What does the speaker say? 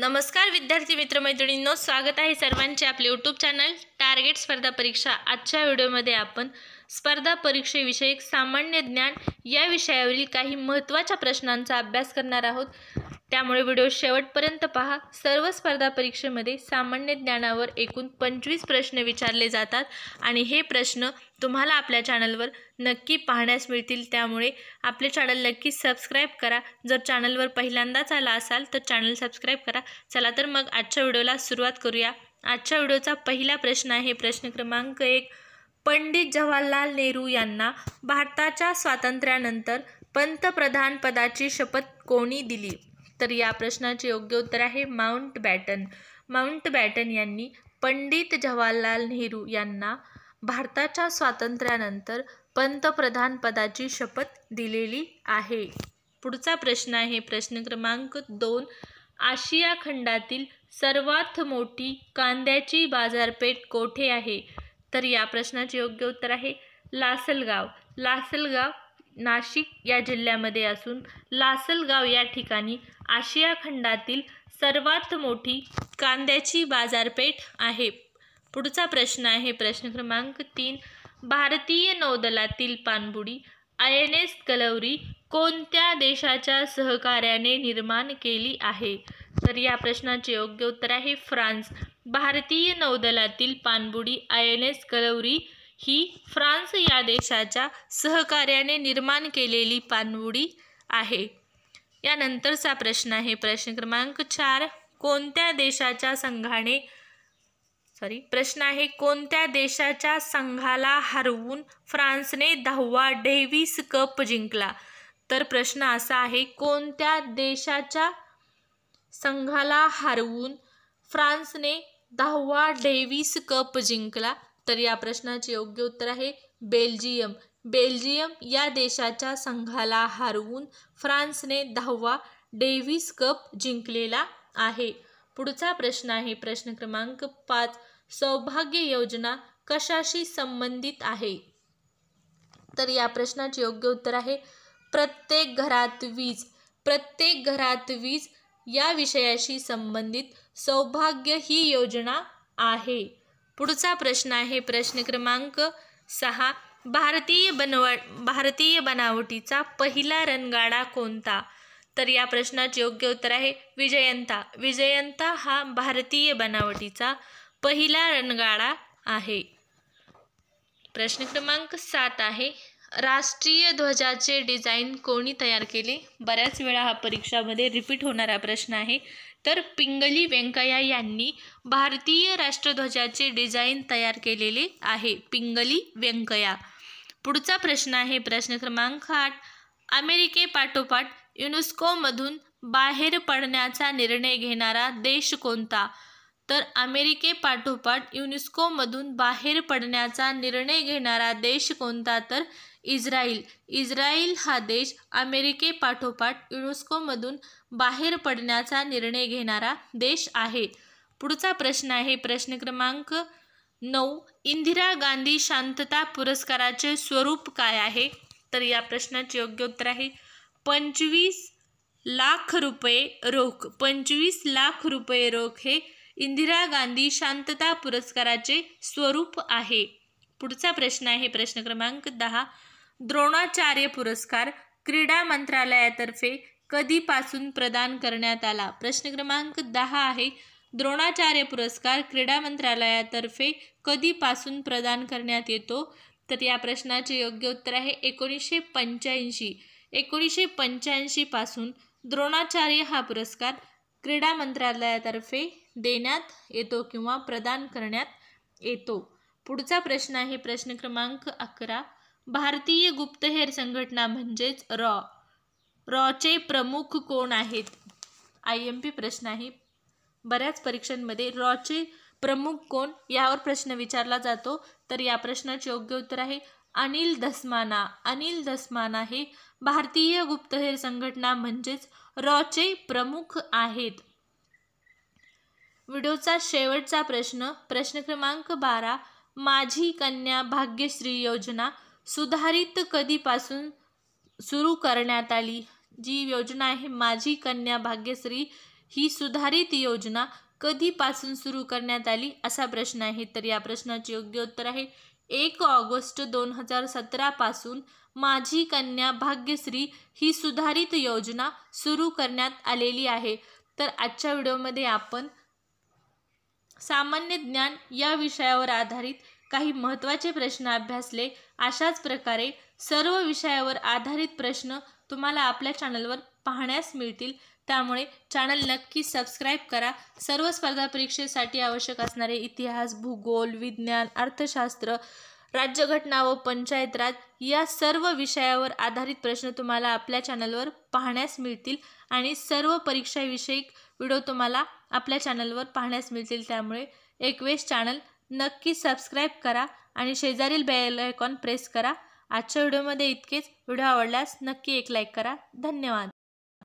नमस्कार विद्यार्थी मित्रमैत्रिणींनो स्वागत आहे सर्वांचे आपले यूट्यूब चॅनल टार्गेट स्पर्धा परीक्षा आजच्या व्हिडिओमध्ये आपण स्पर्धा परीक्षेविषयक सामान्य ज्ञान या विषयावरील काही महत्त्वाच्या प्रश्नांचा अभ्यास करणार आहोत त्यामुळे व्हिडिओ शेवटपर्यंत पहा सर्व स्पर्धा परीक्षेमध्ये सामान्य ज्ञानावर एकूण पंचवीस प्रश्न विचारले जातात आणि हे प्रश्न तुम्हाला आपल्या चॅनलवर नक्की पाहण्यास मिळतील त्यामुळे आपले चॅनल नक्की सबस्क्राईब करा जर चॅनलवर पहिल्यांदाच आला असाल तर चॅनल सबस्क्राईब करा चला तर मग आजच्या व्हिडिओला सुरुवात करूया आजच्या व्हिडिओचा पहिला प्रश्न आहे प्रश्न क्रमांक एक पंडित जवाहरलाल नेहरू यांना भारताच्या स्वातंत्र्यानंतर पंतप्रधान पदाची शपथ कोणी दिली तर या प्रश्नाचे योग्य उत्तर आहे माउंट बॅटन माउंट बॅटन यांनी पंडित जवाहरलाल नेहरू यांना भारताच्या स्वातंत्र्यानंतर पंतप्रधान पदाची शपथ दिलेली आहे पुढचा प्रश्न आहे प्रश्न क्रमांक दोन आशिया खंडातील सर्वात मोठी कांद्याची बाजारपेठ कोठे आहे तर या प्रश्नाचे योग्य उत्तर आहे लासलगाव लासलगाव नाशिक या जिल्ह्यामध्ये असून लासलगाव या ठिकाणी आशिया खंडातील सर्वात मोठी कांद्याची बाजारपेठ आहे पुढचा प्रश्न आहे प्रश्न क्रमांक तीन भारतीय नौदलातील पाणबुडी आय एन एस कलवरी कोणत्या देशाच्या सहकार्याने निर्माण केली आहे तर या प्रश्नाचे योग्य उत्तर आहे फ्रान्स भारतीय नौदलातील पाणबुडी आय एन एस कलवरी ही फ्रान्स या देशाच्या सहकार्याने निर्माण केलेली पाणबुडी आहे यानंतरचा प्रश्न आहे प्रश्न क्रमांक चार कोणत्या देशाच्या संघाने सॉरी प्रश्न आहे कोणत्या देशाच्या संघाला हरवून फ्रान्सने दहावा डेव्हिस कप जिंकला तर प्रश्न असा आहे कोणत्या देशाच्या संघाला हरवून फ्रान्सने दहावा डेव्हिस कप जिंकला तर या प्रश्नाचे योग्य उत्तर आहे बेल्जियम बेल्जियम या देशाच्या संघाला हरवून फ्रान्सने दहावा डेव्हिस कप जिंकलेला आहे पुढचा प्रश्न आहे प्रश्न क्रमांक पाच सौभाग्य योजना कशाशी संबंधित आहे तर या प्रश्नाचे योग्य उत्तर आहे प्रत्येक घरात वीज प्रत्येक घरात वीज या विषयाशी संबंधित सौभाग्य ही योजना आहे पुढचा प्रश्न आहे प्रश्न क्रमांक सहा भारतीय बनव भारतीय बनावटीचा पहिला रणगाडा कोणता तर या प्रश्नाचे योग्य उत्तर आहे विजयंता विजयंता हा भारतीय बनावटीचा पहिला रणगाडा आहे प्रश्न क्रमांक सात आहे राष्ट्रीय ध्वजाचे डिझाईन कोणी तयार केले बऱ्याच वेळा हा परीक्षामध्ये रिपीट होणारा प्रश्न आहे तर पिंगली व्यंकय्या यांनी भारतीय राष्ट्रध्वजाचे डिझाईन तयार केलेले आहे पिंगली व्यंकय्या पुढचा प्रश्न आहे प्रश्न क्रमांक आठ अमेरिकेपाठोपाठ युनेस्कोमधून बाहेर पडण्याचा निर्णय घेणारा देश कोणता तर अमेरिकेपाठोपाठ युनेस्कोमधून बाहेर पडण्याचा निर्णय घेणारा देश कोणता तर इस्रायल इस्रायल हा देश अमेरिकेपाठोपाठ युनेस्कोमधून बाहेर पडण्याचा निर्णय घेणारा देश आहे पुढचा प्रश्न आहे प्रश्न क्रमांक नऊ इंदिरा गांधी शांतता पुरस्काराचे स्वरूप काय आहे तर या प्रश्नाचे योग्य उत्तर आहे पंचवीस लाख रुपये रोख पंचवीस लाख रुपये रोख हे इंदिरा गांधी शांतता पुरस्काराचे स्वरूप आहे पुढचा प्रश्न आहे प्रश्न क्रमांक दहा द्रोणाचार्य पुरस्कार क्रीडा मंत्रालयातर्फे कधीपासून प्रदान करण्यात आला प्रश्न क्रमांक दहा आहे द्रोणाचार्य पुरस्कार क्रीडा मंत्रालयातर्फे कधीपासून प्रदान करण्यात येतो तर या प्रश्नाचे योग्य उत्तर आहे एकोणीसशे पंच्याऐंशी एकोणीसशे पंच्याऐंशीपासून द्रोणाचार्य हा पुरस्कार क्रीडा मंत्रालयातर्फे देण्यात येतो किंवा प्रदान करण्यात येतो पुढचा प्रश्न आहे प्रश्न क्रमांक अकरा भारतीय गुप्तहेर संघटना म्हणजेच रॉ रॉचे प्रमुख कोण आहेत आय एम पी प्रश्न आहे बऱ्याच परीक्षांमध्ये रॉचे प्रमुख कोण यावर प्रश्न विचारला जातो तर या प्रश्नाचे योग्य उत्तर आहे अनिल धस्माना अनिल धस्माना हे भारतीय गुप्तहेर संघटना म्हणजेच रॉचे प्रमुख आहेत व्हिडिओचा शेवटचा प्रश्न प्रश्न क्रमांक बारा माझी कन्या भाग्यश्री योजना सुधारित कधीपासून सुरू करण्यात आली जी योजना आहे माझी कन्या भाग्यश्री ही सुधारित योजना कधीपासून सुरू करण्यात आली असा प्रश्न आहे तर या प्रश्नाचे योग्य उत्तर आहे एक ऑगस्ट दोन हजार सतरापासून माझी कन्या भाग्यश्री ही सुधारित योजना सुरू करण्यात आलेली आहे तर आजच्या व्हिडिओमध्ये आपण सामान्य ज्ञान या विषयावर आधारित काही महत्त्वाचे प्रश्न अभ्यासले अशाच प्रकारे सर्व विषयावर आधारित प्रश्न तुम्हाला आपल्या चॅनलवर पाहण्यास मिळतील त्यामुळे चॅनल नक्की सबस्क्राईब करा सर्व स्पर्धा परीक्षेसाठी आवश्यक असणारे इतिहास भूगोल विज्ञान अर्थशास्त्र राज्यघटना व पंचायत राज या सर्व विषयावर आधारित प्रश्न तुम्हाला आपल्या चॅनलवर पाहण्यास मिळतील आणि सर्व परीक्षाविषयी व्हिडिओ तुम्हाला आपल्या चॅनलवर पाहण्यास मिळतील त्यामुळे एकवेस चॅनल नक्की सबस्क्राईब करा आणि शेजारील बेल आयकॉन प्रेस करा आजच्या व्हिडिओमध्ये इतकेच व्हिडिओ आवडल्यास नक्की एक लाईक करा धन्यवाद